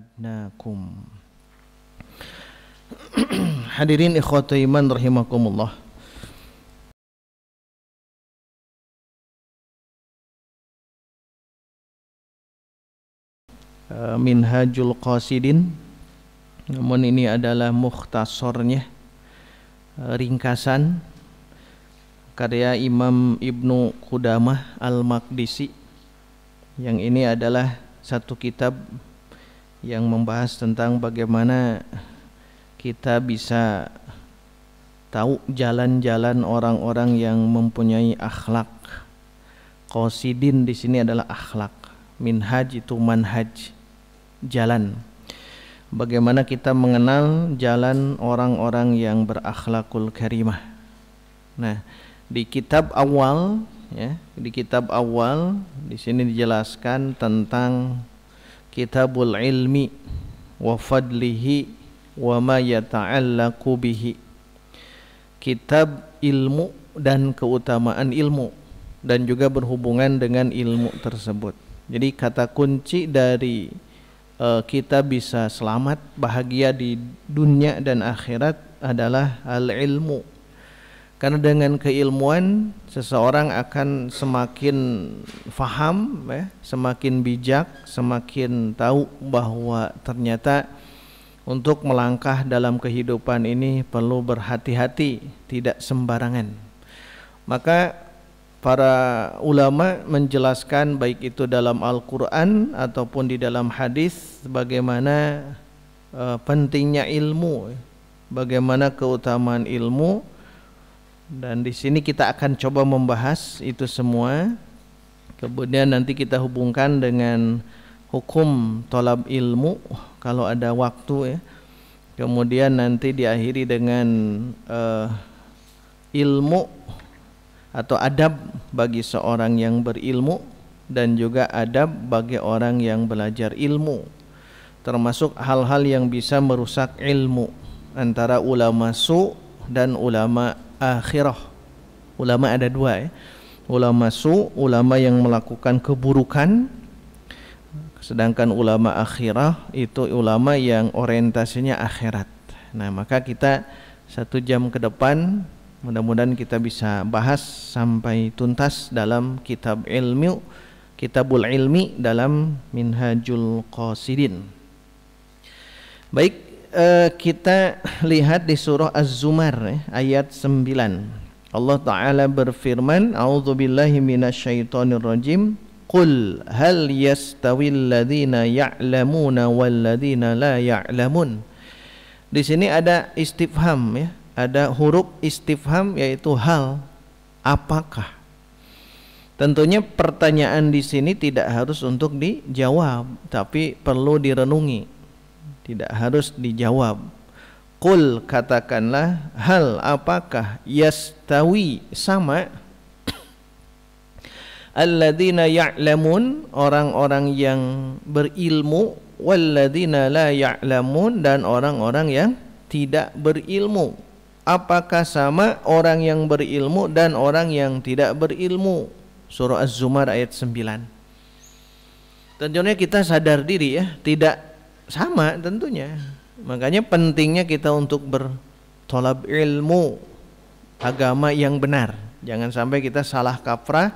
adnakum Hadirin ikhwatu iman rahimakumullah eh, Minhajul Qasidin Namun ini adalah mukhtasornya eh, Ringkasan Karya Imam Ibnu Qudamah Al-Maqdisi Yang ini adalah satu kitab yang membahas tentang bagaimana kita bisa tahu jalan-jalan orang-orang yang mempunyai akhlak. Qasidin di sini adalah akhlak. Minhaj itu manhaj, jalan. Bagaimana kita mengenal jalan orang-orang yang berakhlakul karimah. Nah, di kitab awal ya, di kitab awal di sini dijelaskan tentang kitabul ilmi wa fadlihi wa ma yata'allaku bihi kitab ilmu dan keutamaan ilmu dan juga berhubungan dengan ilmu tersebut jadi kata kunci dari uh, kita bisa selamat bahagia di dunia dan akhirat adalah al ilmu karena dengan keilmuan seseorang akan semakin faham ya, semakin bijak semakin tahu bahwa ternyata untuk melangkah dalam kehidupan ini perlu berhati-hati tidak sembarangan maka para ulama menjelaskan baik itu dalam Al-Quran ataupun di dalam hadis bagaimana uh, pentingnya ilmu bagaimana keutamaan ilmu dan di sini kita akan coba membahas itu semua. Kemudian nanti kita hubungkan dengan hukum tolab ilmu kalau ada waktu ya. Kemudian nanti diakhiri dengan uh, ilmu atau adab bagi seorang yang berilmu dan juga adab bagi orang yang belajar ilmu termasuk hal-hal yang bisa merusak ilmu antara ulama su dan ulama akhirah. Ulama ada dua ya. Ulama su, ulama yang melakukan keburukan sedangkan ulama akhirah itu ulama yang orientasinya akhirat. Nah, maka kita satu jam ke depan mudah-mudahan kita bisa bahas sampai tuntas dalam kitab ilmu kitabul ilmi dalam minhajul qasidin baik uh, kita lihat di surah Az-Zumar eh, ayat 9. Allah taala berfirman, billahi "A'udzubillahi rajim Qul hal yastawil ladzina ya'lamuna wal ladzina la ya'lamun." Di sini ada istifham ya, ada huruf istifham yaitu hal apakah. Tentunya pertanyaan di sini tidak harus untuk dijawab, tapi perlu direnungi tidak harus dijawab Qul katakanlah hal apakah yastawi sama alladzina ya'lamun orang-orang yang berilmu walladzina la ya'lamun dan orang-orang yang tidak berilmu apakah sama orang yang berilmu dan orang yang tidak berilmu surah az-zumar ayat 9 tentunya kita sadar diri ya tidak sama tentunya. Makanya pentingnya kita untuk bertolab ilmu agama yang benar. Jangan sampai kita salah kaprah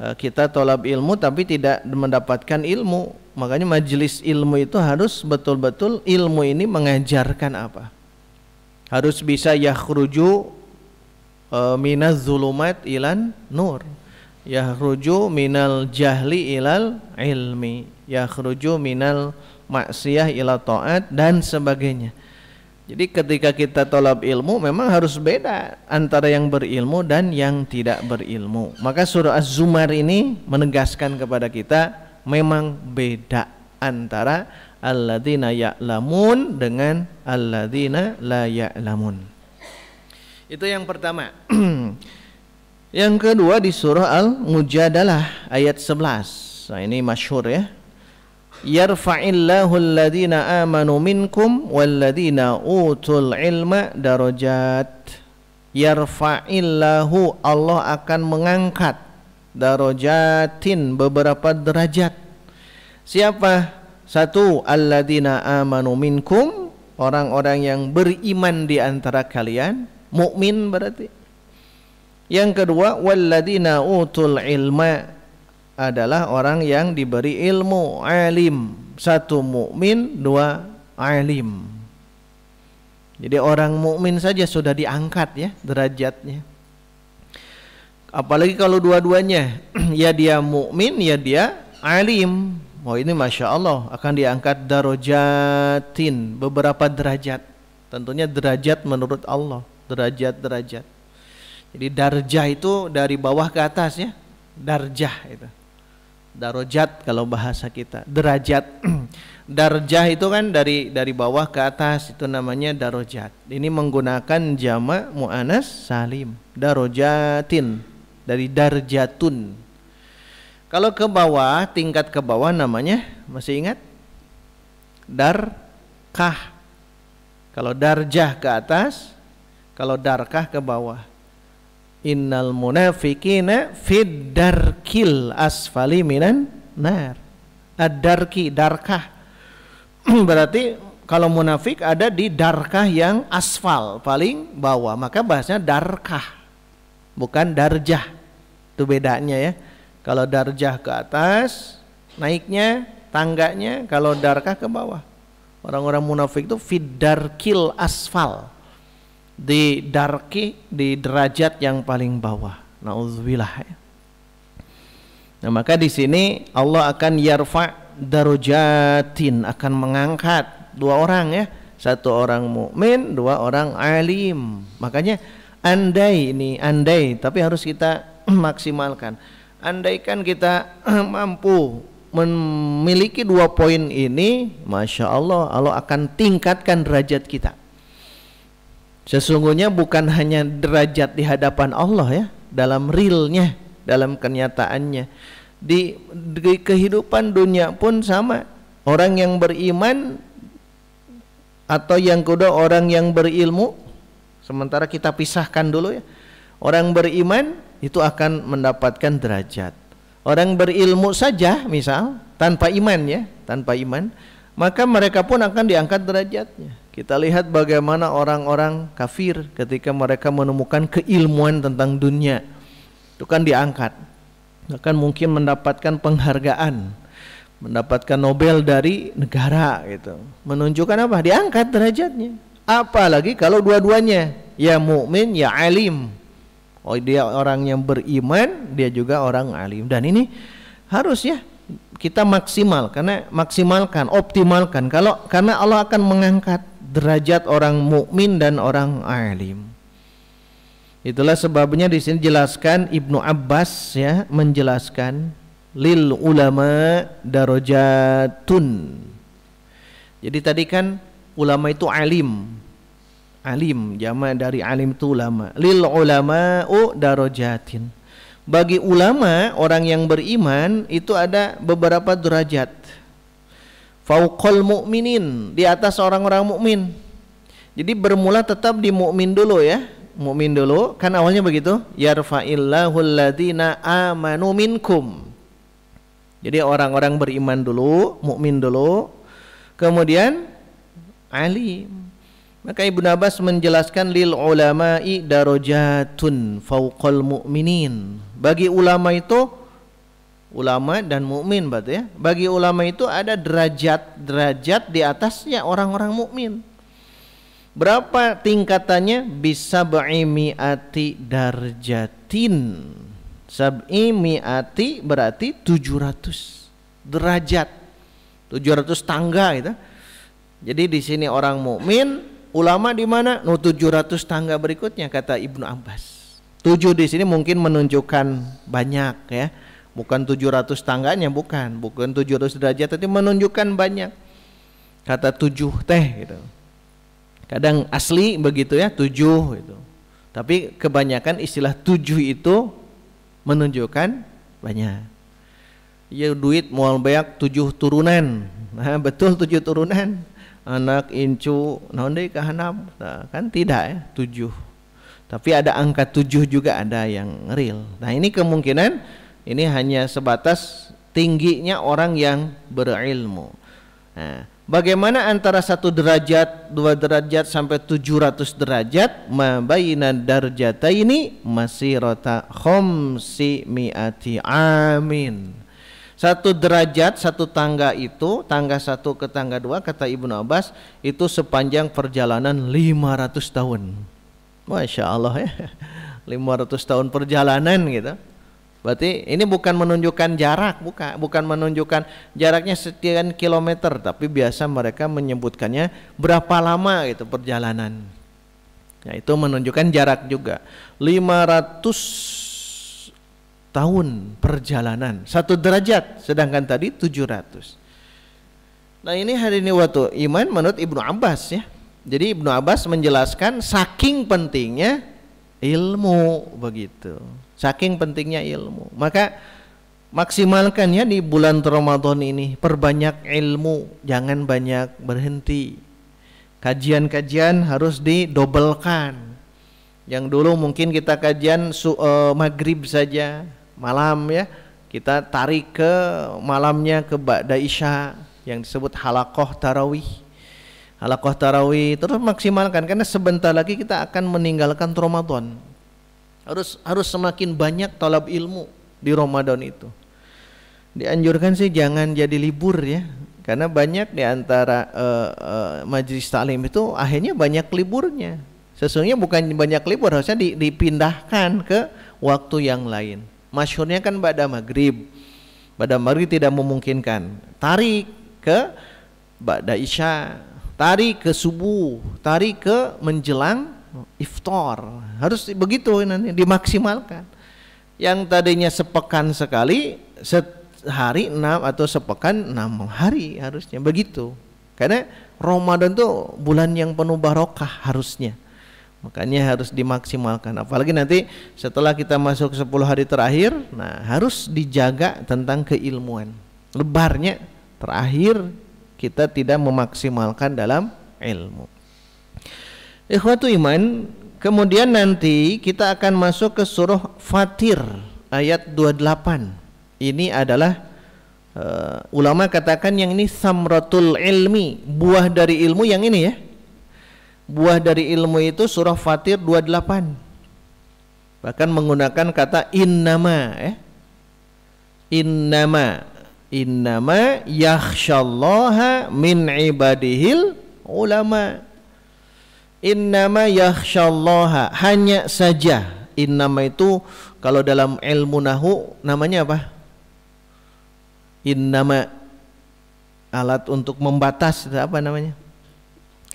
eh, kita tolab ilmu tapi tidak mendapatkan ilmu. Makanya majelis ilmu itu harus betul-betul ilmu ini mengajarkan apa. Harus bisa yahruju eh, minaz zulumat ilan nur. Yahruju minal jahli ilal ilmi. Yahruju minal maksiyah ila taat dan sebagainya. Jadi ketika kita tolap ilmu memang harus beda antara yang berilmu dan yang tidak berilmu. Maka surah Az-Zumar ini menegaskan kepada kita memang beda antara alladzina ya'lamun dengan alladzina la ya'lamun. Itu yang pertama. yang kedua di surah Al-Mujadalah ayat 11. Nah ini masyhur ya yarfa'illahu alladhina amanu minkum walladhina utul ilma darajat yarfa'illahu Allah akan mengangkat darajatin beberapa derajat siapa satu alladhina amanu minkum orang-orang yang beriman di antara kalian mukmin berarti yang kedua walladhina utul ilma adalah orang yang diberi ilmu alim satu mukmin dua alim jadi orang mukmin saja sudah diangkat ya derajatnya apalagi kalau dua-duanya ya dia mukmin ya dia alim oh ini masya Allah akan diangkat darajatin beberapa derajat tentunya derajat menurut Allah derajat derajat jadi darjah itu dari bawah ke atas ya darjah itu darajat kalau bahasa kita derajat darjah itu kan dari dari bawah ke atas itu namanya darajat ini menggunakan Jama, mu'anas salim darajatin dari darjatun kalau ke bawah tingkat ke bawah namanya masih ingat darkah kalau darjah ke atas kalau darkah ke bawah Innal munafikina fid darkil asfali minan nar. Ad-darki, darkah. Berarti kalau munafik ada di darkah yang asfal paling bawah. Maka bahasnya darkah. Bukan darjah. Itu bedanya ya. Kalau darjah ke atas naiknya tangganya, kalau darkah ke bawah. Orang-orang munafik itu darkil asfal di darki di derajat yang paling bawah. Nauzubillah. Ya. Nah, maka di sini Allah akan yarfa darujatin akan mengangkat dua orang ya, satu orang mukmin, dua orang alim. Makanya andai ini andai tapi harus kita maksimalkan. Andaikan kita mampu memiliki dua poin ini, masya Allah, Allah akan tingkatkan derajat kita. Sesungguhnya bukan hanya derajat di hadapan Allah ya, dalam realnya, dalam kenyataannya. Di, di kehidupan dunia pun sama. Orang yang beriman atau yang kedua orang yang berilmu, sementara kita pisahkan dulu ya. Orang beriman itu akan mendapatkan derajat. Orang berilmu saja misal tanpa iman ya, tanpa iman, maka mereka pun akan diangkat derajatnya. Kita lihat bagaimana orang-orang kafir ketika mereka menemukan keilmuan tentang dunia. Itu kan diangkat. akan mungkin mendapatkan penghargaan, mendapatkan Nobel dari negara gitu. Menunjukkan apa? Diangkat derajatnya. Apalagi kalau dua-duanya ya mukmin ya alim. Oh dia orang yang beriman, dia juga orang alim. Dan ini harus ya kita maksimal karena maksimalkan, optimalkan. Kalau karena Allah akan mengangkat derajat orang mukmin dan orang alim. Itulah sebabnya di sini jelaskan Ibnu Abbas ya menjelaskan lil ulama darajatun. Jadi tadi kan ulama itu alim. Alim jama dari alim itu ulama. Lil ulama u darajatin. Bagi ulama orang yang beriman itu ada beberapa derajat fauqal mu'minin di atas orang-orang mukmin. Jadi bermula tetap di mukmin dulu ya, mukmin dulu. Kan awalnya begitu. Yarfa'illahu alladziina amanu minkum. Jadi orang-orang beriman dulu, mukmin dulu. Kemudian Ali Maka Ibnu Abbas menjelaskan lil ulama'i darajatun fauqal mu'minin. Bagi ulama itu ulama dan mukmin berarti ya. Bagi ulama itu ada derajat-derajat di atasnya orang-orang mukmin. Berapa tingkatannya? Bisa ati darjatin. Sab'imi ati berarti 700 derajat. 700 tangga gitu. Jadi di sini orang mukmin, ulama di mana? No 700 tangga berikutnya kata Ibnu Abbas. 7 di sini mungkin menunjukkan banyak ya Bukan 700 tangganya, bukan. Bukan 700 derajat, tapi menunjukkan banyak. Kata tujuh teh gitu. Kadang asli begitu ya, tujuh itu, Tapi kebanyakan istilah tujuh itu menunjukkan banyak. Ya duit mual banyak tujuh turunan. Nah, betul tujuh turunan. Anak incu, naon deui kahanam? Nah, kan tidak ya, tujuh. Tapi ada angka tujuh juga ada yang real. Nah, ini kemungkinan ini hanya sebatas tingginya orang yang berilmu. Nah, bagaimana antara satu derajat, dua derajat sampai tujuh ratus derajat? Mabayna darjata ini masih rota khomsi miati amin. Satu derajat, satu tangga itu, tangga satu ke tangga dua, kata Ibnu Abbas, itu sepanjang perjalanan 500 tahun. Masya Allah ya, 500 tahun perjalanan gitu Berarti ini bukan menunjukkan jarak, bukan bukan menunjukkan jaraknya sekian kilometer, tapi biasa mereka menyebutkannya berapa lama itu perjalanan. Nah, itu menunjukkan jarak juga. 500 tahun perjalanan, satu derajat, sedangkan tadi 700. Nah, ini hari ini waktu iman menurut Ibnu Abbas ya. Jadi Ibnu Abbas menjelaskan saking pentingnya ilmu begitu. Saking pentingnya ilmu. Maka maksimalkan ya di bulan Ramadan ini. Perbanyak ilmu, jangan banyak berhenti. Kajian-kajian harus didobelkan. Yang dulu mungkin kita kajian su, uh, maghrib saja, malam ya. Kita tarik ke malamnya ke Ba'da Isya yang disebut halakoh tarawih halakoh tarawih terus maksimalkan karena sebentar lagi kita akan meninggalkan Ramadan harus harus semakin banyak tolab ilmu di Ramadan itu. Dianjurkan sih jangan jadi libur ya. Karena banyak di antara uh, eh, uh, eh, majelis taklim itu akhirnya banyak liburnya. Sesungguhnya bukan banyak libur, harusnya dipindahkan ke waktu yang lain. Masyurnya kan pada maghrib. Pada maghrib tidak memungkinkan. Tarik ke Ba'da Isya, tarik ke subuh, tarik ke menjelang iftar. Harus begitu nanti dimaksimalkan. Yang tadinya sepekan sekali, sehari enam atau sepekan enam hari harusnya begitu. Karena Ramadan tuh bulan yang penuh barokah harusnya. Makanya harus dimaksimalkan. Apalagi nanti setelah kita masuk 10 hari terakhir, nah harus dijaga tentang keilmuan. Lebarnya terakhir kita tidak memaksimalkan dalam ilmu. Ikhwatu iman, kemudian nanti kita akan masuk ke surah Fatir ayat 28. Ini adalah uh, ulama katakan yang ini samratul ilmi, buah dari ilmu yang ini ya. Buah dari ilmu itu surah Fatir 28. Bahkan menggunakan kata innama ya. Innama innama yakhsyallaha min ibadihil ulama' Innama yakhshallaha hanya saja innama itu kalau dalam ilmu nahu namanya apa? Innama alat untuk membatas apa namanya?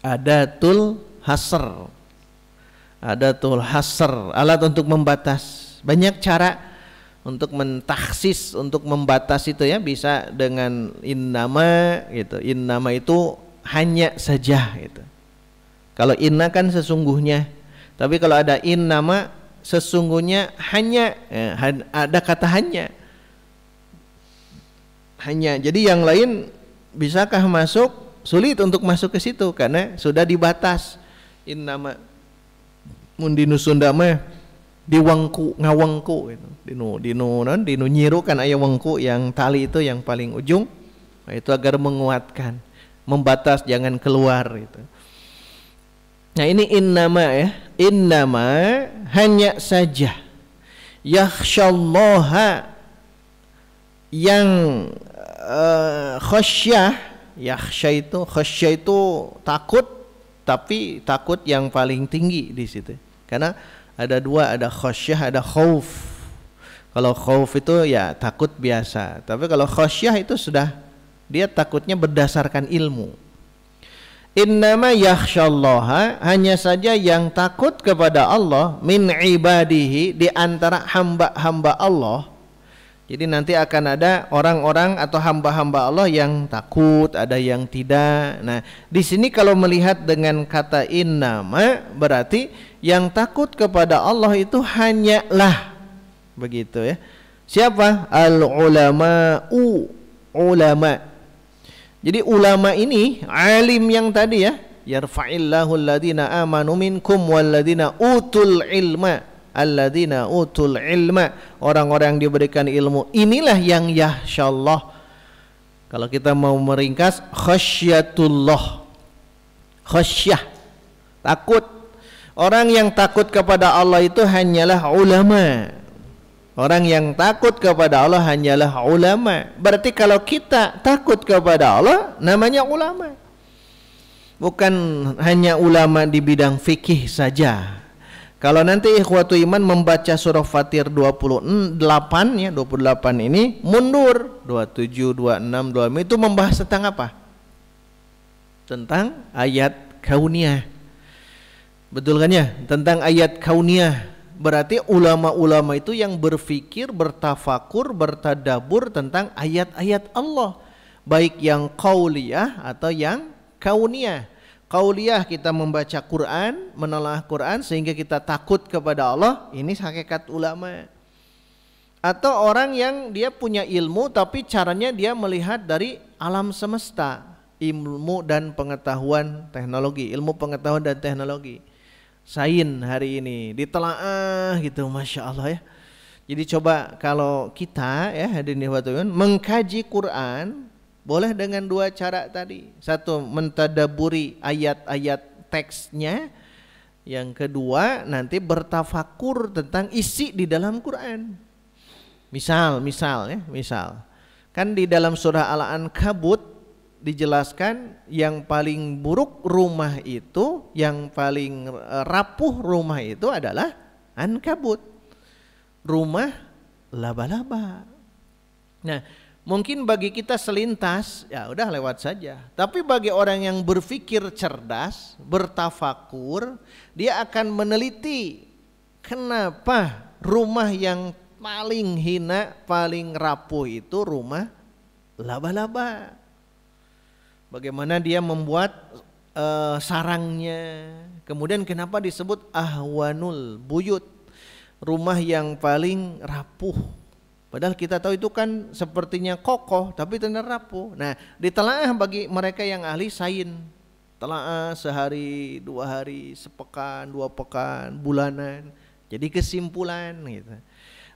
Adatul hasr. Adatul hasr, alat untuk membatas. Banyak cara untuk mentaksis, untuk membatas itu ya bisa dengan innama gitu. Innama itu hanya saja gitu kalau inna kan sesungguhnya. Tapi kalau ada in nama sesungguhnya hanya eh, ada kata hanya. Hanya. Jadi yang lain bisakah masuk? Sulit untuk masuk ke situ karena sudah dibatas. In nama mundinu sundama diwangku ngawangku gitu. Dinu dinu non dinu nyiru kan ayah wengku yang tali itu yang paling ujung. Nah, itu agar menguatkan, membatas jangan keluar gitu. Nah ini innama ya. Innama hanya saja. Yakhshallaha yang uh, khasyah. Yakhsha itu, khasyah itu takut. Tapi takut yang paling tinggi di situ. Karena ada dua, ada khasyah, ada khauf. Kalau khauf itu ya takut biasa. Tapi kalau khasyah itu sudah dia takutnya berdasarkan ilmu Innama yakhshallaha hanya saja yang takut kepada Allah min ibadihi di antara hamba-hamba Allah. Jadi nanti akan ada orang-orang atau hamba-hamba Allah yang takut, ada yang tidak. Nah, di sini kalau melihat dengan kata innama berarti yang takut kepada Allah itu hanyalah begitu ya. Siapa? Al ulama'u ulama. Jadi ulama ini, alim yang tadi ya, yarfa'illahu alladhina amanu minkum walladhina utul ilma alladhina utul ilma orang-orang yang diberikan ilmu inilah yang yahsyallah kalau kita mau meringkas khasyatullah khasyah takut orang yang takut kepada Allah itu hanyalah ulama Orang yang takut kepada Allah hanyalah ulama. Berarti kalau kita takut kepada Allah, namanya ulama. Bukan hanya ulama di bidang fikih saja. Kalau nanti ikhwatu iman membaca surah Fatir 28 ya 28 ini mundur 27 26 25 itu membahas tentang apa? Tentang ayat kauniyah. Betul kan ya? Tentang ayat kauniyah Berarti ulama-ulama itu yang berfikir, bertafakur, bertadabur tentang ayat-ayat Allah. Baik yang kauliyah atau yang kauniyah. kauliyah kita membaca Quran, menelaah Quran sehingga kita takut kepada Allah. Ini hakikat ulama. Atau orang yang dia punya ilmu tapi caranya dia melihat dari alam semesta. Ilmu dan pengetahuan teknologi. Ilmu pengetahuan dan teknologi sain hari ini ditelaah gitu masya Allah ya jadi coba kalau kita ya hadirin dihwatun mengkaji Quran boleh dengan dua cara tadi satu mentadaburi ayat-ayat teksnya yang kedua nanti bertafakur tentang isi di dalam Quran misal misal ya misal kan di dalam surah Al-Ankabut dijelaskan yang paling buruk rumah itu, yang paling e, rapuh rumah itu adalah ankabut. Rumah laba-laba. Nah, mungkin bagi kita selintas, ya udah lewat saja. Tapi bagi orang yang berpikir cerdas, bertafakur, dia akan meneliti kenapa rumah yang paling hina, paling rapuh itu rumah laba-laba. Bagaimana dia membuat uh, sarangnya. Kemudian kenapa disebut ahwanul buyut? Rumah yang paling rapuh. Padahal kita tahu itu kan sepertinya kokoh tapi ternyata rapuh. Nah, ditelaah bagi mereka yang ahli sain, telaah sehari, dua hari, sepekan, dua pekan, bulanan. Jadi kesimpulan gitu.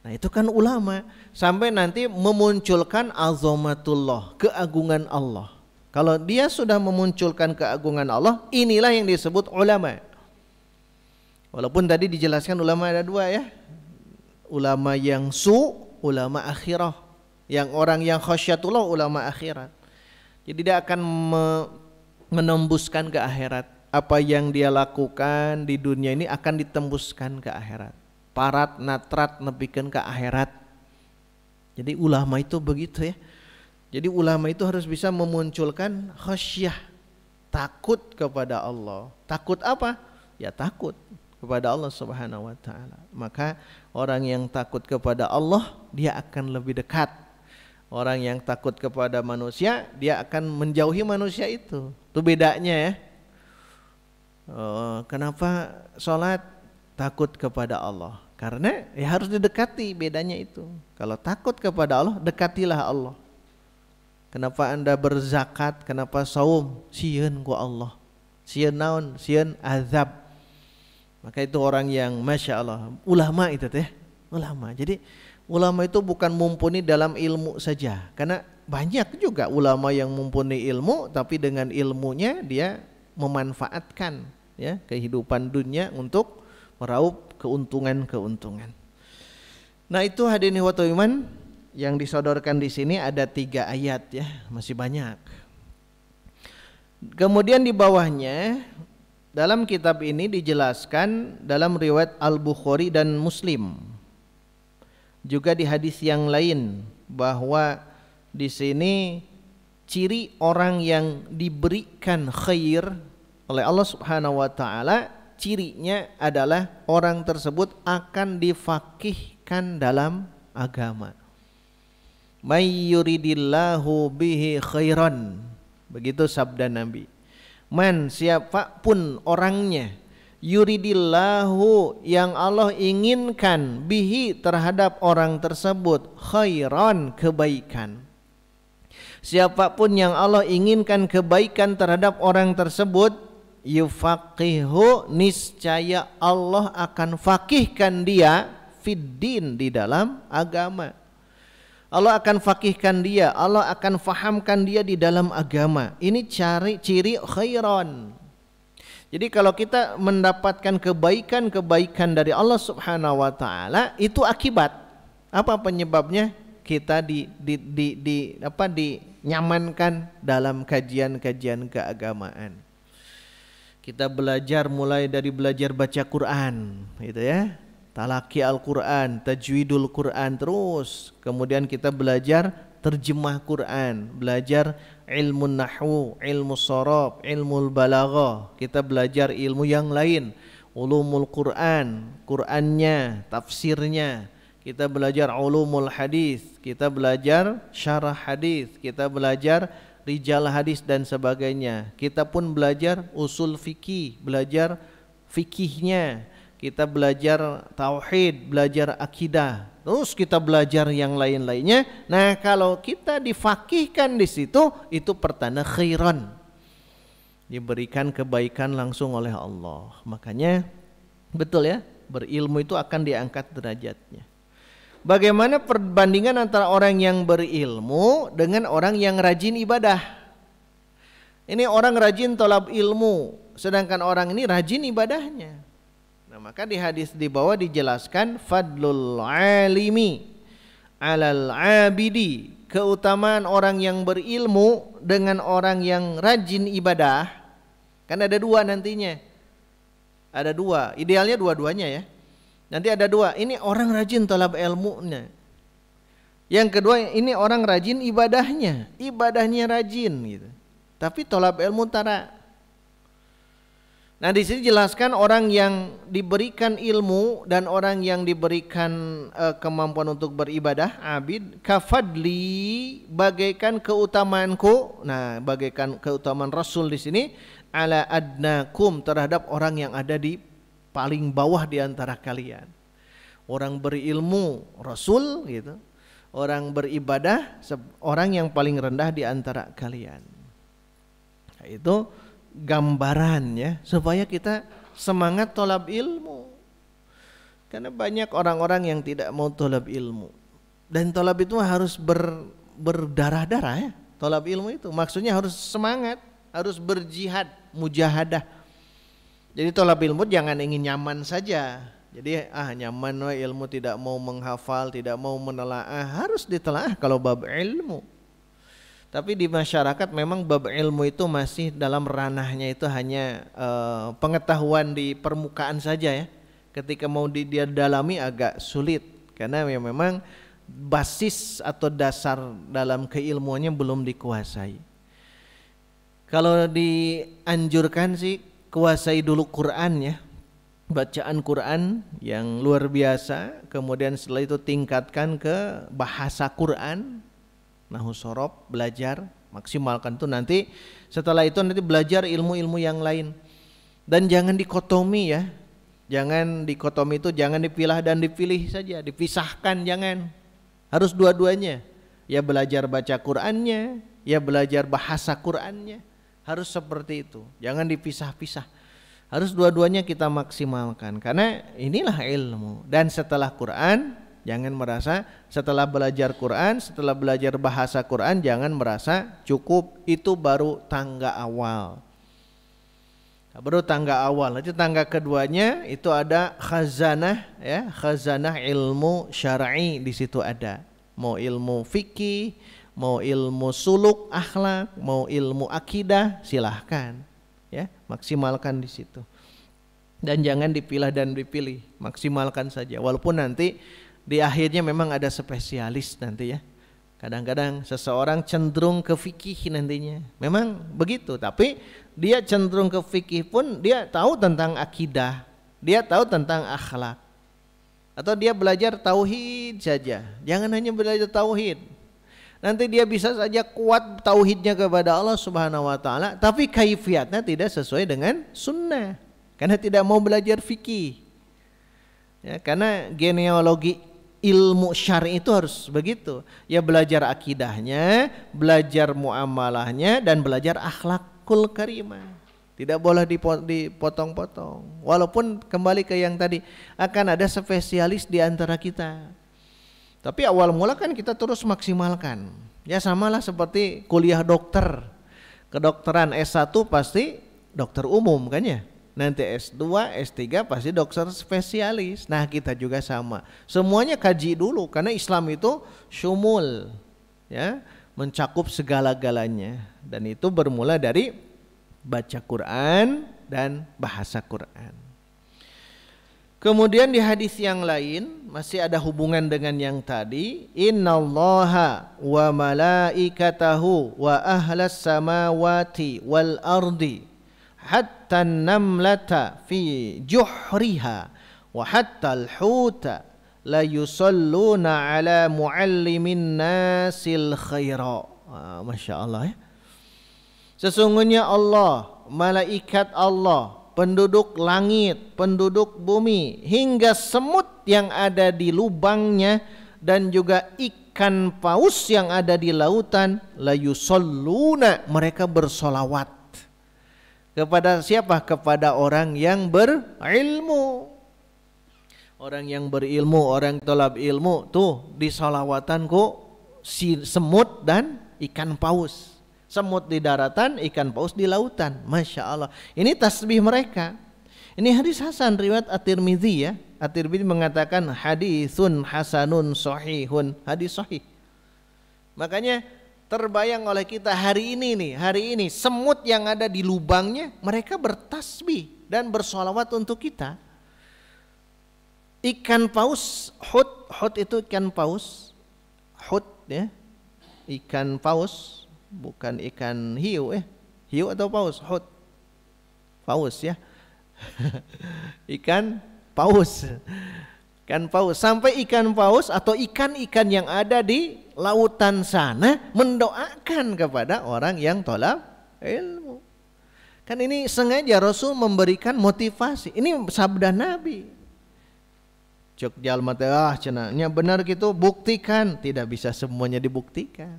Nah, itu kan ulama sampai nanti memunculkan azamatullah, keagungan Allah. Kalau dia sudah memunculkan keagungan Allah, inilah yang disebut ulama. Walaupun tadi dijelaskan ulama ada dua ya. Ulama yang su, ulama akhirah. Yang orang yang khasyatullah ulama akhirat. Jadi dia akan me menembuskan ke akhirat. Apa yang dia lakukan di dunia ini akan ditembuskan ke akhirat. Parat natrat nebikan ke akhirat. Jadi ulama itu begitu ya jadi ulama itu harus bisa memunculkan khasyah, takut kepada Allah. Takut apa? Ya takut kepada Allah Subhanahu wa taala. Maka orang yang takut kepada Allah, dia akan lebih dekat. Orang yang takut kepada manusia, dia akan menjauhi manusia itu. Itu bedanya ya. Eh, kenapa sholat takut kepada Allah? Karena ya harus didekati bedanya itu. Kalau takut kepada Allah, dekatilah Allah. Kenapa anda berzakat? Kenapa saum? Sieun ku Allah. Sieun naon? Sieun azab. Maka itu orang yang masya Allah ulama itu teh ulama. Jadi ulama itu bukan mumpuni dalam ilmu saja, karena banyak juga ulama yang mumpuni ilmu tapi dengan ilmunya dia memanfaatkan ya kehidupan dunia untuk meraup keuntungan-keuntungan. Nah itu hadirin wa iman yang disodorkan di sini ada tiga ayat ya, masih banyak. Kemudian di bawahnya dalam kitab ini dijelaskan dalam riwayat Al-Bukhari dan Muslim. Juga di hadis yang lain bahwa di sini ciri orang yang diberikan khair oleh Allah Subhanahu wa taala cirinya adalah orang tersebut akan difakihkan dalam agama may yuridillahu bihi khairan begitu sabda Nabi man siapapun orangnya yuridillahu yang Allah inginkan bihi terhadap orang tersebut khairan kebaikan siapapun yang Allah inginkan kebaikan terhadap orang tersebut yufaqihu niscaya Allah akan fakihkan dia fiddin di dalam agama Allah akan fakihkan dia, Allah akan fahamkan dia di dalam agama. Ini cari ciri khairan. Jadi kalau kita mendapatkan kebaikan-kebaikan dari Allah Subhanahu wa taala, itu akibat. Apa penyebabnya? Kita di, di, di, di apa dinyamankan dalam kajian-kajian keagamaan. Kita belajar mulai dari belajar baca Quran, gitu ya talaki Al-Quran, tajwidul Quran terus. Kemudian kita belajar terjemah Quran, belajar ilmu nahwu, ilmu sorob, ilmu balaghah. Kita belajar ilmu yang lain, ulumul Quran, Qurannya, tafsirnya. Kita belajar ulumul hadis, kita belajar syarah hadis, kita belajar rijal hadis dan sebagainya. Kita pun belajar usul fikih, belajar fikihnya kita belajar tauhid, belajar akidah, terus kita belajar yang lain-lainnya. Nah, kalau kita difakihkan di situ, itu pertanda khairan. Diberikan kebaikan langsung oleh Allah. Makanya betul ya, berilmu itu akan diangkat derajatnya. Bagaimana perbandingan antara orang yang berilmu dengan orang yang rajin ibadah? Ini orang rajin tolak ilmu, sedangkan orang ini rajin ibadahnya. Nah, maka di hadis di bawah dijelaskan fadlul alimi alal abidi keutamaan orang yang berilmu dengan orang yang rajin ibadah kan ada dua nantinya ada dua idealnya dua-duanya ya nanti ada dua ini orang rajin tolab ilmunya yang kedua ini orang rajin ibadahnya ibadahnya rajin gitu tapi tolab ilmu tara Nah, di sini jelaskan orang yang diberikan ilmu dan orang yang diberikan uh, kemampuan untuk beribadah, abid, kafadli bagaikan keutamaanku. Nah, bagaikan keutamaan Rasul di sini ala adnakum terhadap orang yang ada di paling bawah di antara kalian. Orang berilmu Rasul gitu. Orang beribadah orang yang paling rendah di antara kalian. Nah, itu gambaran ya supaya kita semangat tolab ilmu karena banyak orang-orang yang tidak mau tolab ilmu dan tolab itu harus ber, berdarah-darah ya tolab ilmu itu maksudnya harus semangat harus berjihad mujahadah jadi tolab ilmu jangan ingin nyaman saja jadi ah nyaman ilmu tidak mau menghafal tidak mau menelaah harus ditelaah kalau bab ilmu tapi di masyarakat memang bab ilmu itu masih dalam ranahnya itu hanya uh, pengetahuan di permukaan saja ya. Ketika mau di, dia dalami agak sulit karena ya memang basis atau dasar dalam keilmuannya belum dikuasai. Kalau dianjurkan sih kuasai dulu Quran ya. Bacaan Quran yang luar biasa, kemudian setelah itu tingkatkan ke bahasa Quran, nahu sorop belajar maksimalkan itu nanti setelah itu nanti belajar ilmu-ilmu yang lain dan jangan dikotomi ya jangan dikotomi itu jangan dipilah dan dipilih saja dipisahkan jangan harus dua-duanya ya belajar baca Qurannya ya belajar bahasa Qurannya harus seperti itu jangan dipisah-pisah harus dua-duanya kita maksimalkan karena inilah ilmu dan setelah Quran Jangan merasa setelah belajar Quran, setelah belajar bahasa Quran jangan merasa cukup. Itu baru tangga awal. Baru tangga awal. Nanti tangga keduanya itu ada khazanah ya, khazanah ilmu syar'i di situ ada. Mau ilmu fikih, mau ilmu suluk akhlak, mau ilmu akidah silahkan ya, maksimalkan di situ dan jangan dipilah dan dipilih maksimalkan saja walaupun nanti di akhirnya memang ada spesialis nanti ya. Kadang-kadang seseorang cenderung ke fikih nantinya. Memang begitu, tapi dia cenderung ke fikih pun dia tahu tentang akidah, dia tahu tentang akhlak. Atau dia belajar tauhid saja. Jangan hanya belajar tauhid. Nanti dia bisa saja kuat tauhidnya kepada Allah Subhanahu wa taala, tapi kaifiatnya tidak sesuai dengan sunnah. Karena tidak mau belajar fikih. Ya, karena genealogi ilmu syar'i itu harus begitu. Ya belajar akidahnya, belajar muamalahnya dan belajar akhlakul karimah. Tidak boleh dipotong-potong. Walaupun kembali ke yang tadi akan ada spesialis di antara kita. Tapi awal mula kan kita terus maksimalkan. Ya samalah seperti kuliah dokter. Kedokteran S1 pasti dokter umum kan ya nanti S2, S3 pasti dokter spesialis. Nah, kita juga sama. Semuanya kaji dulu karena Islam itu syumul. Ya, mencakup segala-galanya dan itu bermula dari baca Quran dan bahasa Quran. Kemudian di hadis yang lain masih ada hubungan dengan yang tadi, innallaha wa malaikatahu wa ahlas samawati wal ardi hatta namlata fi juhriha wa hatta al-huta la yusalluna ala muallimin nasil khaira. Ah, masyaAllah. Masya Allah ya. Sesungguhnya Allah, malaikat Allah, penduduk langit, penduduk bumi, hingga semut yang ada di lubangnya dan juga ikan paus yang ada di lautan la yusalluna mereka bersolawat kepada siapa? Kepada orang yang berilmu. Orang yang berilmu, orang tolab ilmu tuh di salawatanku si semut dan ikan paus. Semut di daratan, ikan paus di lautan. Masya Allah. Ini tasbih mereka. Ini hadis Hasan riwayat At-Tirmidzi ya. At-Tirmidzi mengatakan hadisun hasanun sahihun, hadis sahih. Makanya terbayang oleh kita hari ini nih, hari ini semut yang ada di lubangnya mereka bertasbih dan bersolawat untuk kita. Ikan paus, hut, hut itu ikan paus, hut ya, ikan paus bukan ikan hiu eh, hiu atau paus, hut, paus ya, ikan paus. Ikan paus. Sampai ikan paus atau ikan-ikan yang ada di lautan sana mendoakan kepada orang yang tolak ilmu. Kan ini sengaja Rasul memberikan motivasi. Ini sabda Nabi. cok jalma ah cenanya benar gitu buktikan tidak bisa semuanya dibuktikan.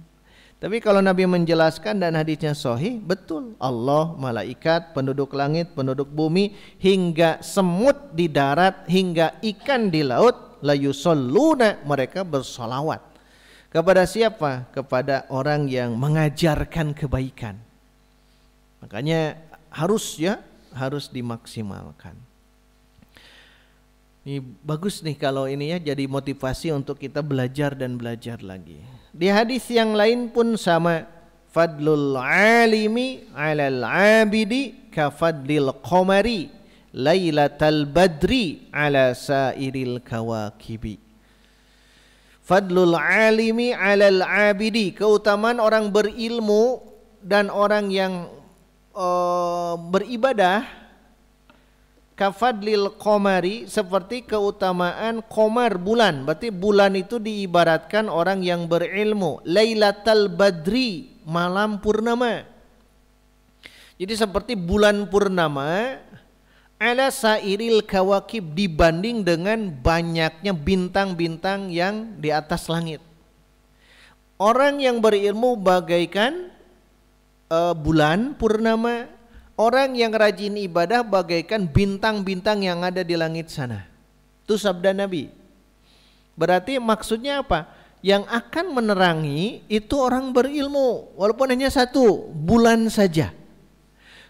Tapi kalau Nabi menjelaskan dan hadisnya sahih, betul. Allah, malaikat, penduduk langit, penduduk bumi, hingga semut di darat, hingga ikan di laut, la yusalluna, mereka bersolawat. Kepada siapa? Kepada orang yang mengajarkan kebaikan. Makanya harus ya, harus dimaksimalkan. Ini bagus nih kalau ini ya jadi motivasi untuk kita belajar dan belajar lagi. Di hadis yang lain pun sama. Fadlul alimi alal abidi kafadlil qamari lailatal badri ala sairil kawakibi. Fadlul alimi alal abidi keutamaan orang berilmu dan orang yang uh, beribadah kafadlil komari seperti keutamaan komar bulan berarti bulan itu diibaratkan orang yang berilmu lailatul badri malam purnama jadi seperti bulan purnama ala sairil kawakib dibanding dengan banyaknya bintang-bintang yang di atas langit orang yang berilmu bagaikan uh, bulan purnama Orang yang rajin ibadah bagaikan bintang-bintang yang ada di langit sana. Itu sabda Nabi. Berarti maksudnya apa? Yang akan menerangi itu orang berilmu, walaupun hanya satu bulan saja.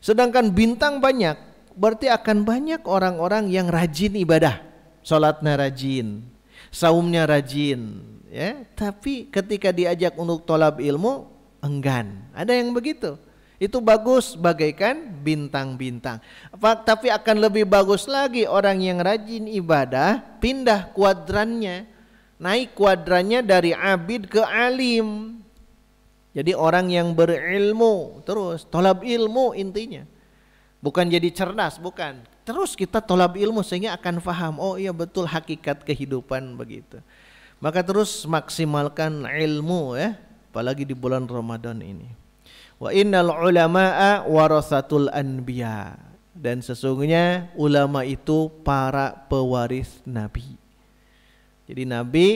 Sedangkan bintang banyak, berarti akan banyak orang-orang yang rajin ibadah. Salatnya rajin, saumnya rajin, ya. Tapi ketika diajak untuk tolab ilmu, enggan. Ada yang begitu. Itu bagus bagaikan bintang-bintang. Tapi akan lebih bagus lagi orang yang rajin ibadah pindah kuadrannya. Naik kuadrannya dari abid ke alim. Jadi orang yang berilmu terus, tolab ilmu intinya. Bukan jadi cerdas, bukan. Terus kita tolab ilmu sehingga akan faham, oh iya betul hakikat kehidupan begitu. Maka terus maksimalkan ilmu ya, apalagi di bulan Ramadan ini. Wa innal ulama'a warasatul anbiya. Dan sesungguhnya ulama itu para pewaris nabi. Jadi nabi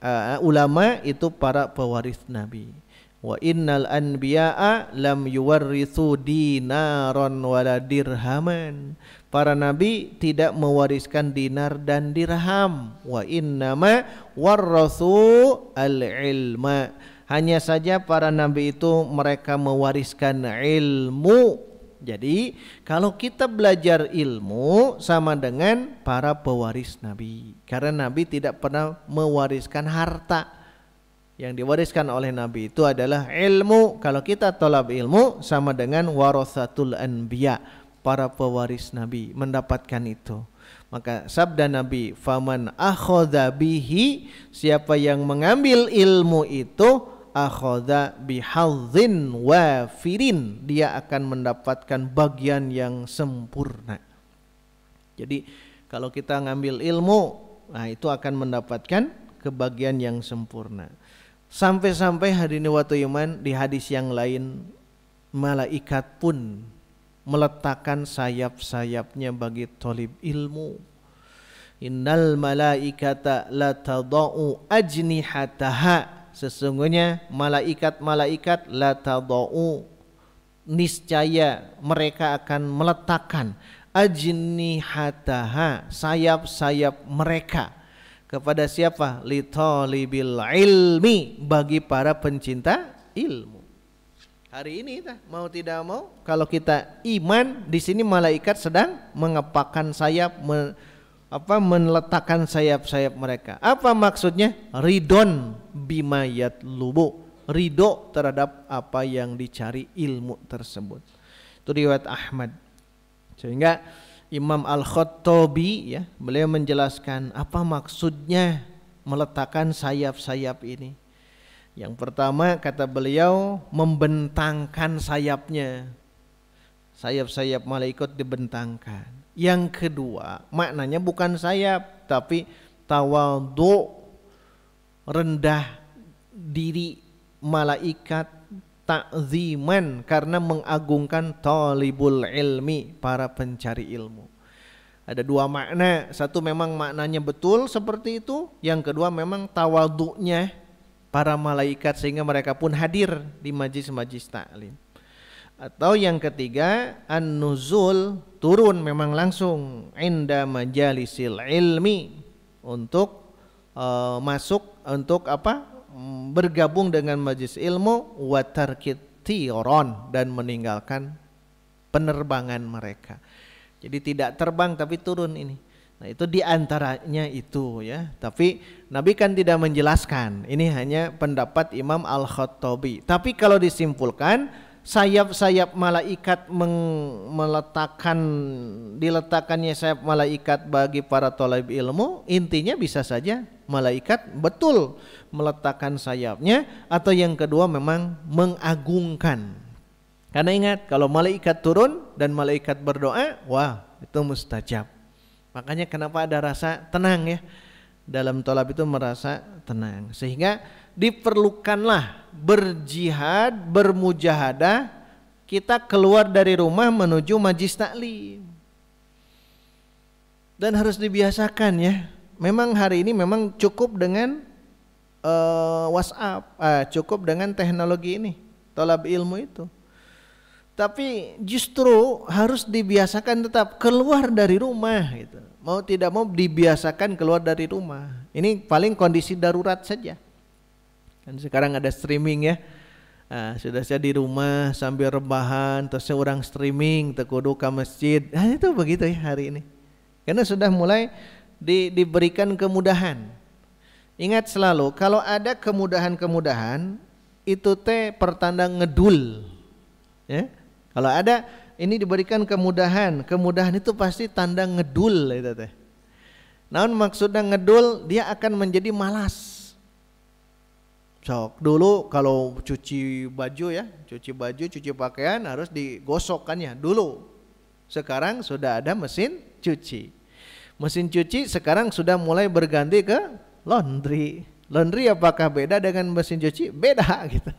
uh, ulama itu para pewaris nabi. Wa innal anbiya'a lam yuwarrisu dinaron wala dirhaman. Para nabi tidak mewariskan dinar dan dirham. Wa innama warrasu al-ilma hanya saja para nabi itu mereka mewariskan ilmu. Jadi kalau kita belajar ilmu sama dengan para pewaris nabi. Karena nabi tidak pernah mewariskan harta. Yang diwariskan oleh nabi itu adalah ilmu. Kalau kita tolak ilmu sama dengan warasatul anbiya, para pewaris nabi mendapatkan itu. Maka sabda Nabi, "Faman akhadha bihi", siapa yang mengambil ilmu itu bihalzin wa wafirin dia akan mendapatkan bagian yang sempurna jadi kalau kita ngambil ilmu nah itu akan mendapatkan kebagian yang sempurna sampai-sampai hadini watu iman di hadis yang lain malaikat pun meletakkan sayap-sayapnya bagi tolib ilmu innal malaikata la tadau ajnihataha sesungguhnya malaikat-malaikat la tadau niscaya mereka akan meletakkan ajnihataha sayap-sayap mereka kepada siapa? Litolibil ilmi bagi para pencinta ilmu. Hari ini mau tidak mau kalau kita iman di sini malaikat sedang mengepakkan sayap apa meletakkan sayap-sayap mereka. Apa maksudnya? Ridon bimayat lubu. Ridho terhadap apa yang dicari ilmu tersebut. Itu riwayat Ahmad. Sehingga Imam Al-Khattabi ya, beliau menjelaskan apa maksudnya meletakkan sayap-sayap ini. Yang pertama kata beliau membentangkan sayapnya. Sayap-sayap malaikat dibentangkan. Yang kedua, maknanya bukan sayap, tapi tawadhu rendah diri malaikat takziman karena mengagungkan talibul ilmi para pencari ilmu. Ada dua makna, satu memang maknanya betul seperti itu, yang kedua memang tawaduknya para malaikat sehingga mereka pun hadir di majlis-majlis taklim. Atau yang ketiga an-nuzul turun memang langsung inda majalisil ilmi untuk uh, masuk untuk apa bergabung dengan majlis ilmu kiti oron dan meninggalkan penerbangan mereka. Jadi tidak terbang tapi turun ini. Nah itu diantaranya itu ya. Tapi Nabi kan tidak menjelaskan. Ini hanya pendapat Imam Al-Khattabi. Tapi kalau disimpulkan sayap-sayap malaikat meng- meletakkan diletakkannya sayap malaikat bagi para tolib ilmu intinya bisa saja malaikat betul meletakkan sayapnya atau yang kedua memang mengagungkan karena ingat kalau malaikat turun dan malaikat berdoa wah itu mustajab makanya kenapa ada rasa tenang ya dalam tolab itu merasa tenang sehingga diperlukanlah berjihad, bermujahadah kita keluar dari rumah menuju majlis taklim. Dan harus dibiasakan ya. Memang hari ini memang cukup dengan uh, WhatsApp, uh, cukup dengan teknologi ini, tolab ilmu itu. Tapi justru harus dibiasakan tetap keluar dari rumah gitu. Mau tidak mau dibiasakan keluar dari rumah. Ini paling kondisi darurat saja Kan sekarang ada streaming ya. Nah, sudah saya di rumah sambil rebahan terus orang streaming terkudu ke masjid. Nah, itu begitu ya hari ini. Karena sudah mulai di, diberikan kemudahan. Ingat selalu kalau ada kemudahan-kemudahan itu teh pertanda ngedul. Ya. Kalau ada ini diberikan kemudahan, kemudahan itu pasti tanda ngedul itu teh. Namun maksudnya ngedul dia akan menjadi malas Sok dulu kalau cuci baju ya, cuci baju, cuci pakaian harus digosokkannya dulu. Sekarang sudah ada mesin cuci. Mesin cuci sekarang sudah mulai berganti ke laundry. Laundry apakah beda dengan mesin cuci? Beda gitu.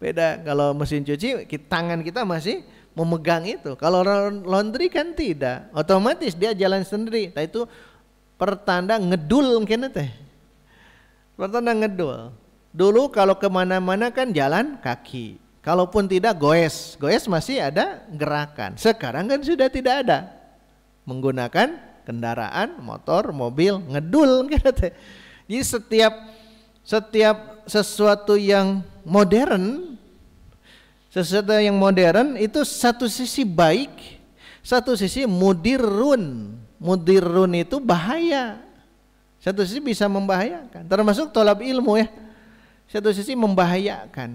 Beda kalau mesin cuci tangan kita masih memegang itu. Kalau laundry kan tidak, otomatis dia jalan sendiri. Nah itu pertanda ngedul mungkin teh Pernah ngedul. Dulu kalau kemana-mana kan jalan kaki. Kalaupun tidak goes, goes masih ada gerakan. Sekarang kan sudah tidak ada. Menggunakan kendaraan, motor, mobil, ngedul gitu Jadi setiap setiap sesuatu yang modern sesuatu yang modern itu satu sisi baik, satu sisi mudirun. Mudirun itu bahaya. Satu sisi bisa membahayakan, termasuk tolap ilmu ya. Satu sisi membahayakan.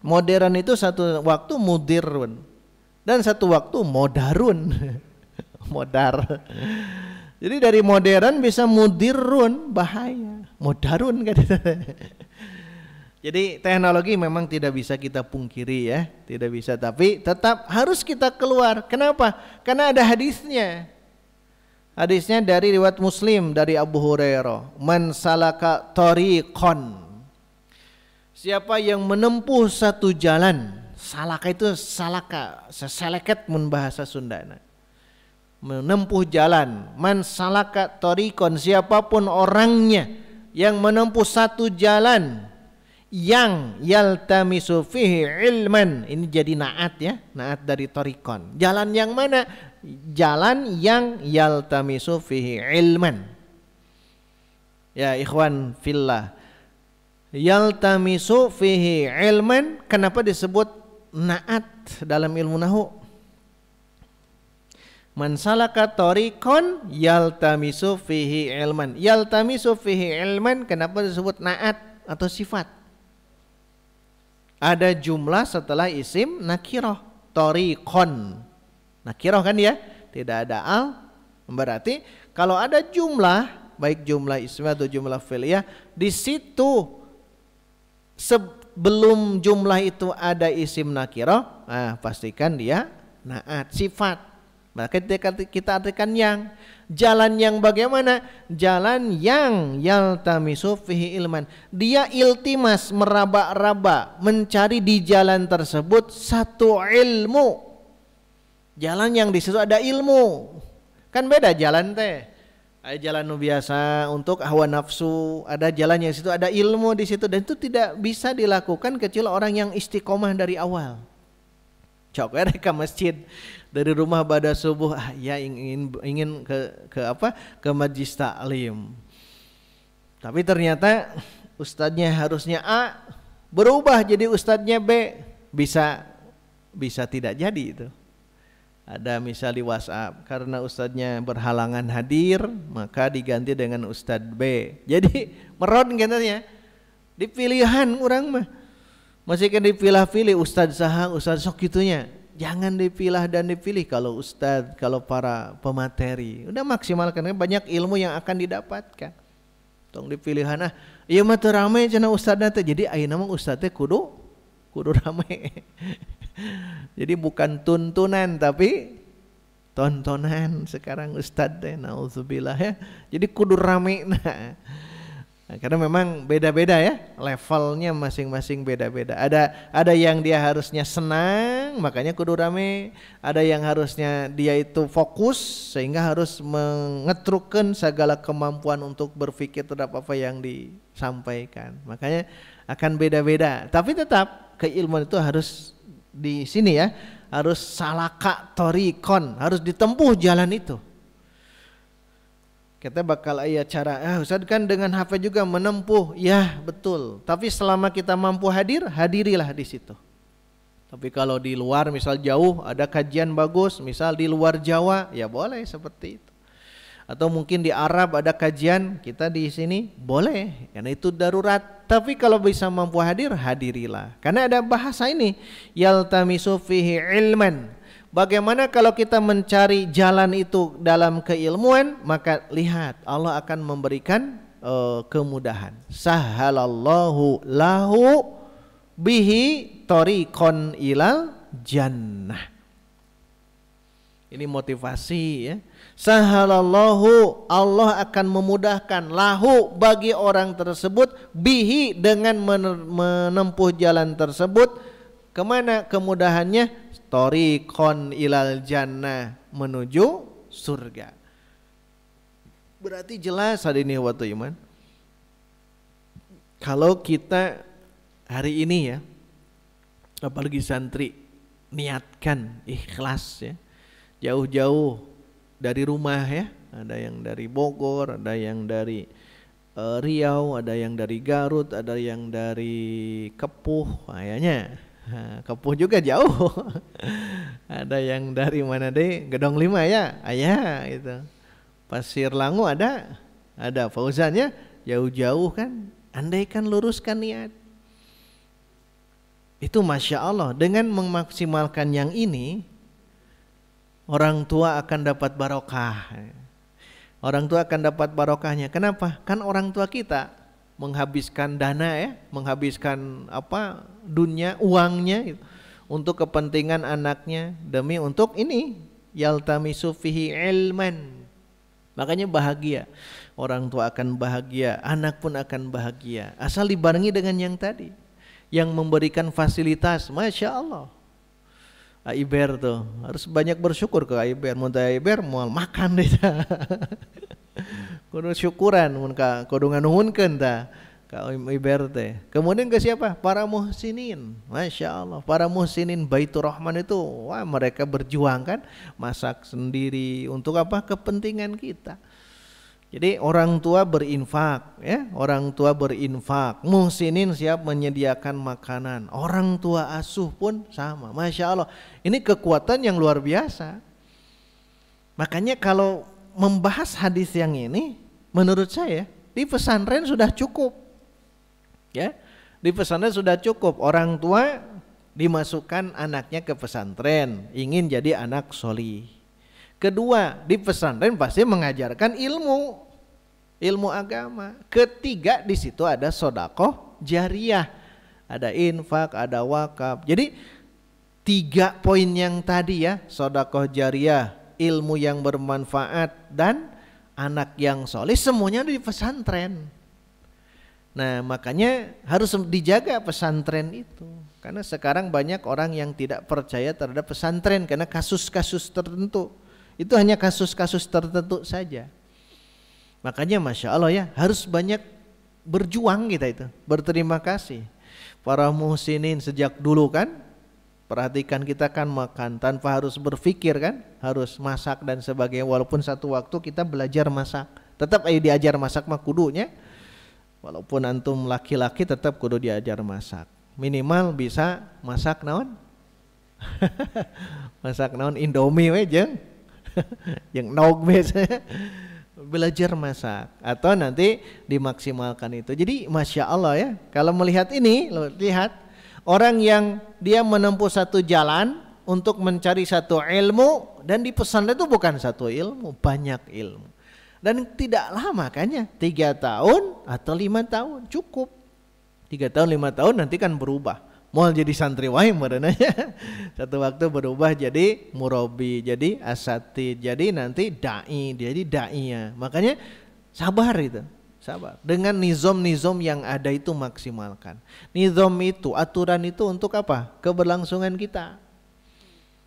Modern itu satu waktu mudirun dan satu waktu modarun. Modar. Jadi dari modern bisa mudirun bahaya, modarun kan. Jadi teknologi memang tidak bisa kita pungkiri ya, tidak bisa tapi tetap harus kita keluar. Kenapa? Karena ada hadisnya. Hadisnya dari riwayat Muslim dari Abu Hurairah, "Man salaka tariqan." Siapa yang menempuh satu jalan, salaka itu salaka, seseleket mun bahasa Sunda. Menempuh jalan, man salaka tariqan, siapapun orangnya yang menempuh satu jalan yang yaltamisu fihi ilman. Ini jadi naat ya, naat dari torikon. Jalan yang mana? jalan yang yaltamisu fihi ilman. Ya ikhwan fillah. Yaltamisu fihi ilman kenapa disebut naat dalam ilmu nahu? Man salaka yalta yaltamisu fihi ilman. Yaltamisu fihi ilman kenapa disebut naat atau sifat? Ada jumlah setelah isim nakiroh. Torikon nakiroh kan ya tidak ada al berarti kalau ada jumlah baik jumlah ismiyah atau jumlah fi'liyah di situ sebelum jumlah itu ada isim nakiroh nah, pastikan dia naat sifat maka kita artikan yang jalan yang bagaimana jalan yang yaltamisu fihi ilman dia iltimas meraba-raba mencari di jalan tersebut satu ilmu Jalan yang di situ ada ilmu. Kan beda jalan teh. Ada jalan biasa untuk hawa nafsu, ada jalan yang situ ada ilmu di situ dan itu tidak bisa dilakukan kecuali orang yang istiqomah dari awal. Cok mereka masjid dari rumah pada subuh ah, ya ingin ingin ke ke apa ke majlis taklim. Tapi ternyata ustadznya harusnya A berubah jadi ustadznya B bisa bisa tidak jadi itu ada misal di WhatsApp karena ustadznya berhalangan hadir maka diganti dengan ustadz B jadi merot katanya di pilihan orang mah masih kan dipilah-pilih ustadz saha ustadz sok gitunya jangan dipilah dan dipilih kalau ustadz kalau para pemateri udah maksimalkan kan banyak ilmu yang akan didapatkan tong dipilihan ah iya mah ramai cina ustadz nanti jadi ayo nama ustadznya kudu kudu ramai jadi bukan tuntunan tapi tontonan sekarang Ustadz deh nauzubillah ya. Jadi kudu rame nah. Nah, karena memang beda-beda ya levelnya masing-masing beda-beda. Ada ada yang dia harusnya senang makanya kudu rame, ada yang harusnya dia itu fokus sehingga harus mengetrukkan segala kemampuan untuk berpikir terhadap apa yang disampaikan. Makanya akan beda-beda. Tapi tetap keilmuan itu harus di sini ya harus salaka torikon harus ditempuh jalan itu kita bakal ayat cara ah eh, Ustaz kan dengan HP juga menempuh ya betul tapi selama kita mampu hadir hadirilah di situ tapi kalau di luar misal jauh ada kajian bagus misal di luar Jawa ya boleh seperti itu atau mungkin di Arab ada kajian kita di sini boleh karena itu darurat tapi kalau bisa mampu hadir hadirilah karena ada bahasa ini yaltamisu fihi ilman bagaimana kalau kita mencari jalan itu dalam keilmuan maka lihat Allah akan memberikan uh, kemudahan sahalallahu lahu bihi tariqon ilal jannah ini motivasi ya Sahalallahu Allah akan memudahkan lahu bagi orang tersebut bihi dengan menempuh jalan tersebut kemana kemudahannya torikon ilal jannah menuju surga berarti jelas hari ini waktu iman kalau kita hari ini ya apalagi santri niatkan ikhlas ya jauh-jauh dari rumah ya. Ada yang dari Bogor, ada yang dari uh, Riau, ada yang dari Garut, ada yang dari Kepuh kayaknya. Kepuh juga jauh. ada yang dari mana deh? Gedong Lima ya? Ayah itu. Pasir Langu ada? Ada Fauzannya jauh-jauh kan. Andaikan luruskan niat. Itu Masya Allah dengan memaksimalkan yang ini orang tua akan dapat barokah. Orang tua akan dapat barokahnya. Kenapa? Kan orang tua kita menghabiskan dana ya, menghabiskan apa dunia uangnya gitu, untuk kepentingan anaknya demi untuk ini yaltamisu fihi ilman. Makanya bahagia. Orang tua akan bahagia, anak pun akan bahagia. Asal dibarengi dengan yang tadi yang memberikan fasilitas, masya Allah. Iber tuh harus banyak bersyukur ke Iber Muntah Iber mau makan deh hmm. kudu syukuran mun ka kudu nganuhunkeun ta ka Iber teh kemudian ke siapa para muhsinin Masya Allah para muhsinin Baitur Rahman itu wah mereka berjuang kan masak sendiri untuk apa kepentingan kita jadi orang tua berinfak, ya, orang tua berinfak. Muhsinin siap menyediakan makanan. Orang tua asuh pun sama. Masya Allah, ini kekuatan yang luar biasa. Makanya kalau membahas hadis yang ini, menurut saya di pesantren sudah cukup, ya, di pesantren sudah cukup. Orang tua dimasukkan anaknya ke pesantren, ingin jadi anak solih Kedua, di pesantren pasti mengajarkan ilmu, ilmu agama. Ketiga, di situ ada sodako jariah, ada infak, ada wakaf. Jadi tiga poin yang tadi ya, sodako jariah, ilmu yang bermanfaat dan anak yang soleh semuanya di pesantren. Nah makanya harus dijaga pesantren itu. Karena sekarang banyak orang yang tidak percaya terhadap pesantren karena kasus-kasus tertentu. Itu hanya kasus-kasus tertentu saja. Makanya Masya Allah ya harus banyak berjuang kita itu. Berterima kasih. Para muhsinin sejak dulu kan. Perhatikan kita kan makan tanpa harus berpikir kan. Harus masak dan sebagainya. Walaupun satu waktu kita belajar masak. Tetap ayo diajar masak mah kudunya. Walaupun antum laki-laki tetap kudu diajar masak. Minimal bisa masak naon masak naon indomie we yang nog biasanya belajar masak atau nanti dimaksimalkan itu. Jadi masya Allah ya kalau melihat ini lo lihat orang yang dia menempuh satu jalan untuk mencari satu ilmu dan di pesan itu bukan satu ilmu banyak ilmu dan tidak lama kan tiga tahun atau lima tahun cukup tiga tahun lima tahun nanti kan berubah mau jadi santri wae merenanya satu waktu berubah jadi murobi jadi asati jadi nanti dai jadi dainya makanya sabar itu sabar dengan nizom nizom yang ada itu maksimalkan nizom itu aturan itu untuk apa keberlangsungan kita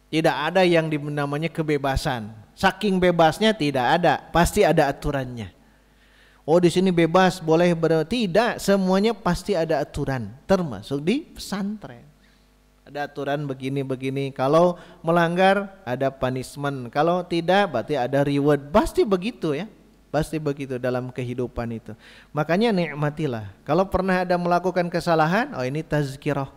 tidak ada yang namanya kebebasan saking bebasnya tidak ada pasti ada aturannya Oh di sini bebas boleh ber tidak semuanya pasti ada aturan termasuk di pesantren. Ada aturan begini-begini. Kalau melanggar ada punishment. Kalau tidak berarti ada reward. Pasti begitu ya. Pasti begitu dalam kehidupan itu. Makanya nikmatilah. Kalau pernah ada melakukan kesalahan, oh ini tazkirah.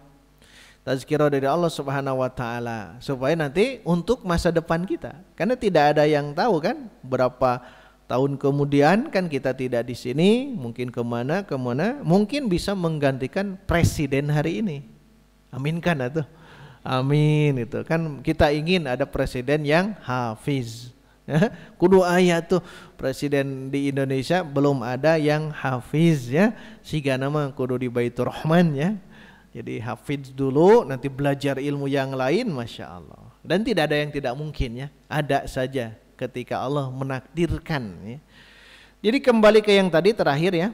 Tazkirah dari Allah Subhanahu wa taala supaya nanti untuk masa depan kita. Karena tidak ada yang tahu kan berapa tahun kemudian kan kita tidak di sini, mungkin kemana kemana, mungkin bisa menggantikan presiden hari ini. Aminkan atau amin itu kan kita ingin ada presiden yang hafiz. Ya, kudu ayat tuh presiden di Indonesia belum ada yang hafiz ya. gak nama kudu di Baitur Rahman ya. Jadi hafiz dulu nanti belajar ilmu yang lain Masya Allah. Dan tidak ada yang tidak mungkin ya. Ada saja ketika Allah menakdirkan ya. Jadi kembali ke yang tadi terakhir ya.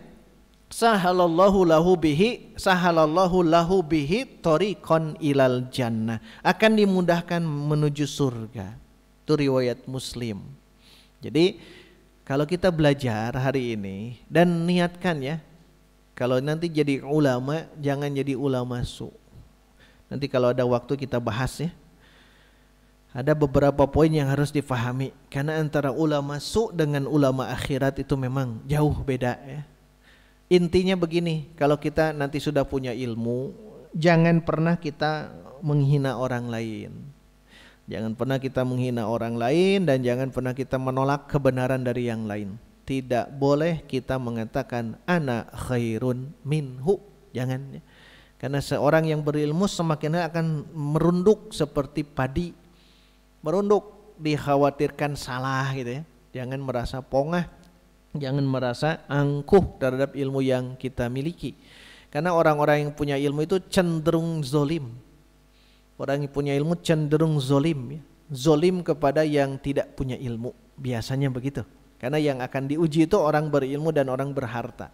Sahalallahu lahu bihi sahalallahu lahu bihi tariqan ilal jannah. Akan dimudahkan menuju surga. Itu riwayat Muslim. Jadi kalau kita belajar hari ini dan niatkan ya. Kalau nanti jadi ulama jangan jadi ulama su. Nanti kalau ada waktu kita bahas ya ada beberapa poin yang harus difahami karena antara ulama su dengan ulama akhirat itu memang jauh beda ya. Intinya begini, kalau kita nanti sudah punya ilmu, jangan pernah kita menghina orang lain. Jangan pernah kita menghina orang lain dan jangan pernah kita menolak kebenaran dari yang lain. Tidak boleh kita mengatakan anak khairun minhu. Jangan ya. Karena seorang yang berilmu semakin akan merunduk seperti padi merunduk, dikhawatirkan salah gitu ya. Jangan merasa pongah, jangan merasa angkuh terhadap ilmu yang kita miliki. Karena orang-orang yang punya ilmu itu cenderung zolim. Orang yang punya ilmu cenderung zolim. Ya. Zolim kepada yang tidak punya ilmu. Biasanya begitu. Karena yang akan diuji itu orang berilmu dan orang berharta.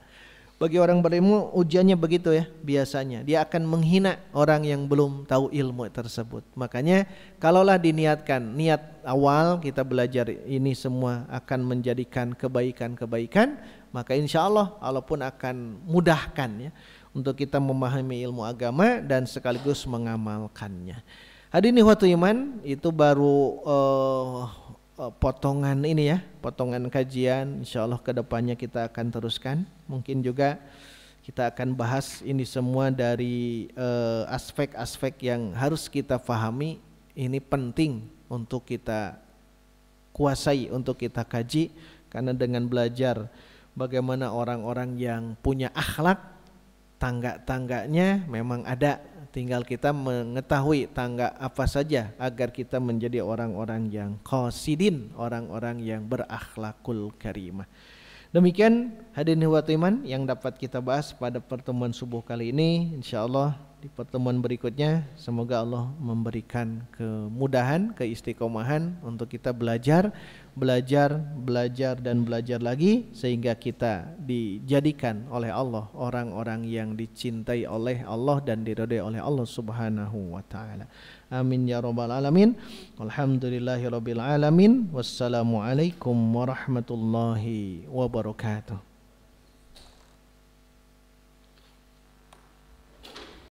Bagi orang berilmu ujiannya begitu ya biasanya. Dia akan menghina orang yang belum tahu ilmu tersebut. Makanya kalaulah diniatkan niat awal kita belajar ini semua akan menjadikan kebaikan-kebaikan. Maka insya Allah walaupun pun akan mudahkan ya untuk kita memahami ilmu agama dan sekaligus mengamalkannya. ini waktu iman itu baru uh, Eh, potongan ini ya, potongan kajian. Insya Allah kedepannya kita akan teruskan. Mungkin juga kita akan bahas ini semua dari eh, aspek-aspek uh, yang harus kita pahami. Ini penting untuk kita kuasai, untuk kita kaji, karena dengan belajar bagaimana orang-orang yang punya akhlak tangga-tangganya memang ada tinggal kita mengetahui tangga apa saja agar kita menjadi orang-orang yang qasidin, orang-orang yang berakhlakul karimah. Demikian hadirin iman yang dapat kita bahas pada pertemuan subuh kali ini. Insyaallah di pertemuan berikutnya semoga Allah memberikan kemudahan, keistiqomahan untuk kita belajar belajar, belajar dan belajar lagi sehingga kita dijadikan oleh Allah orang-orang yang dicintai oleh Allah dan diridhai oleh Allah Subhanahu wa taala. Amin ya rabbal alamin. Alhamdulillahirabbil alamin. Wassalamualaikum warahmatullahi wabarakatuh.